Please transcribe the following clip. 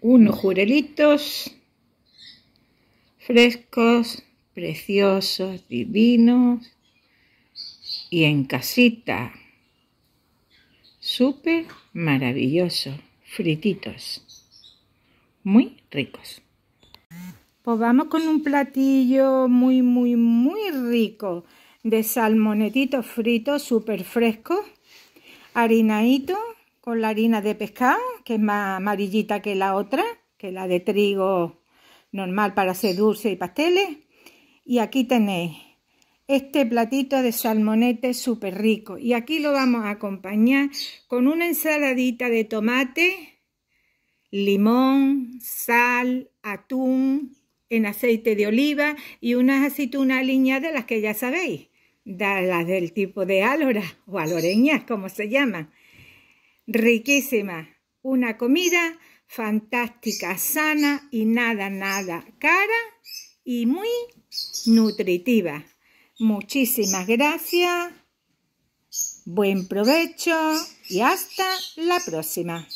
unos jurelitos frescos, preciosos, divinos y en casita. Súper maravilloso frititos, muy ricos. Pues vamos con un platillo muy, muy, muy rico de salmonetitos fritos súper frescos, harinaíto con la harina de pescado, que es más amarillita que la otra, que la de trigo normal para hacer dulce y pasteles. Y aquí tenéis este platito de salmonete súper rico. Y aquí lo vamos a acompañar con una ensaladita de tomate, limón, sal, atún en aceite de oliva y unas aceitunas aliñadas, de las que ya sabéis, de las del tipo de álora o aloreñas, como se llama riquísima. Una comida fantástica, sana y nada, nada cara y muy nutritiva. Muchísimas gracias, buen provecho y hasta la próxima.